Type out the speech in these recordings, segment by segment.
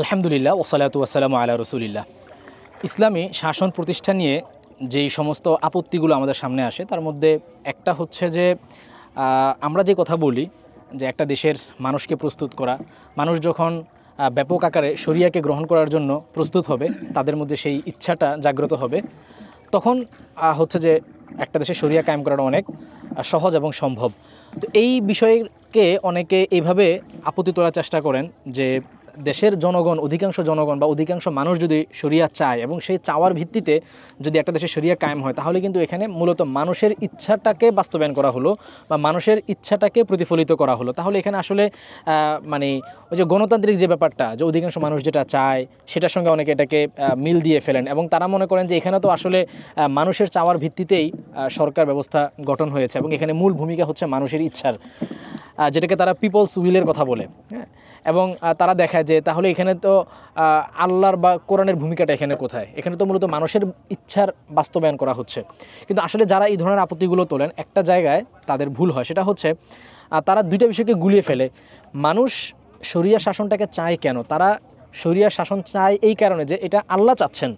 আলহামদুলিল্লাহ ওসালাত ওয়াসালাম আল্লাহ রসুলিল্লাহ ইসলামী শাসন প্রতিষ্ঠা নিয়ে যেই সমস্ত আপত্তিগুলো আমাদের সামনে আসে তার মধ্যে একটা হচ্ছে যে আমরা যে কথা বলি যে একটা দেশের মানুষকে প্রস্তুত করা মানুষ যখন ব্যাপক আকারে শরিয়াকে গ্রহণ করার জন্য প্রস্তুত হবে তাদের মধ্যে সেই ইচ্ছাটা জাগ্রত হবে তখন হচ্ছে যে একটা দেশে শরিয়া কায়েম করাটা অনেক সহজ এবং সম্ভব তো এই বিষয়কে অনেকে এইভাবে আপত্তি তোলার চেষ্টা করেন যে দেশের জনগণ অধিকাংশ জনগণ বা অধিকাংশ মানুষ যদি সরিয়া চায় এবং সেই চাওয়ার ভিত্তিতে যদি একটা দেশে সরিয়া কায়েম হয় তাহলে কিন্তু এখানে মূলত মানুষের ইচ্ছাটাকে বাস্তবায়ন করা হলো বা মানুষের ইচ্ছাটাকে প্রতিফলিত করা হলো তাহলে এখানে আসলে মানে ওই যে গণতান্ত্রিক যে ব্যাপারটা যে অধিকাংশ মানুষ যেটা চায় সেটার সঙ্গে অনেকে এটাকে মিল দিয়ে ফেলেন এবং তারা মনে করেন যে এখানে তো আসলে মানুষের চাওয়ার ভিত্তিতেই সরকার ব্যবস্থা গঠন হয়েছে এবং এখানে মূল ভূমিকা হচ্ছে মানুষের ইচ্ছার যেটাকে তারা পিপলস উইলের কথা বলে হ্যাঁ এবং তারা দেখায় যে তাহলে এখানে তো আল্লাহর বা কোরআনের ভূমিকাটা এখানে কোথায় এখানে তো মূলত মানুষের ইচ্ছার বাস্তবায়ন করা হচ্ছে কিন্তু আসলে যারা এই ধরনের আপত্তিগুলো তোলেন একটা জায়গায় তাদের ভুল হয় সেটা হচ্ছে তারা দুইটা বিষয়কে গুলিয়ে ফেলে মানুষ সরিয়া শাসনটাকে চায় কেন তারা সরিয়া শাসন চায় এই কারণে যে এটা আল্লাহ চাচ্ছেন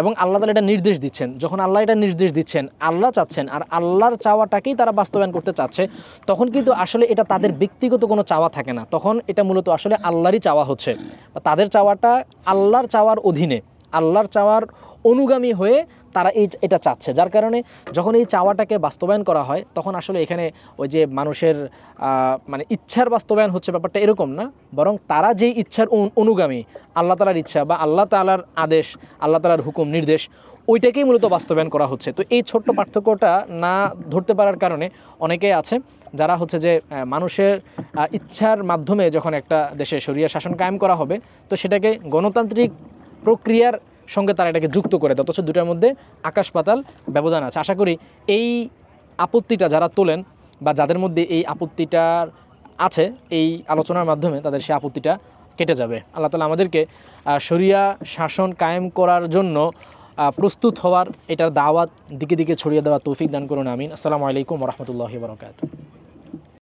এবং আল্লাহ তালা এটা নির্দেশ দিচ্ছেন যখন আল্লাহ এটা নির্দেশ দিচ্ছেন আল্লাহ চাচ্ছেন আর আল্লাহর চাওয়াটাকেই তারা বাস্তবায়ন করতে চাচ্ছে তখন কিন্তু আসলে এটা তাদের ব্যক্তিগত কোনো চাওয়া থাকে না তখন এটা মূলত আসলে আল্লাহরই চাওয়া হচ্ছে তাদের চাওয়াটা আল্লাহর চাওয়ার অধীনে আল্লাহর চাওয়ার অনুগামী হয়ে তারা এই এটা চাচ্ছে যার কারণে যখন এই চাওয়াটাকে বাস্তবায়ন করা হয় তখন আসলে এখানে ওই যে মানুষের মানে ইচ্ছার বাস্তবায়ন হচ্ছে ব্যাপারটা এরকম না বরং তারা যেই ইচ্ছার অনুগামী আল্লাহ তালার ইচ্ছা বা আল্লাহ তালার আদেশ আল্লাহ তালার হুকুম নির্দেশ ওইটাকেই মূলত বাস্তবায়ন করা হচ্ছে তো এই ছোট্ট পার্থক্যটা না ধরতে পারার কারণে অনেকেই আছে যারা হচ্ছে যে মানুষের ইচ্ছার মাধ্যমে যখন একটা দেশে সরিয়া শাসন কায়েম করা হবে তো সেটাকে গণতান্ত্রিক প্রক্রিয়ার সঙ্গে তারা এটাকে যুক্ত করে দেয় অথচ দুটার মধ্যে আকাশ পাতাল ব্যবধান আছে আশা করি এই আপত্তিটা যারা তোলেন বা যাদের মধ্যে এই আপত্তিটার আছে এই আলোচনার মাধ্যমে তাদের সে আপত্তিটা কেটে যাবে আল্লাহ তালা আমাদেরকে শরিয়া শাসন কায়েম করার জন্য প্রস্তুত হওয়ার এটার দাওয়াত দিকে দিকে ছড়িয়ে দেওয়া তৌফিক দান করুন আমিন আসসালামু আলাইকুম রহমতুল্লাহি বরকাত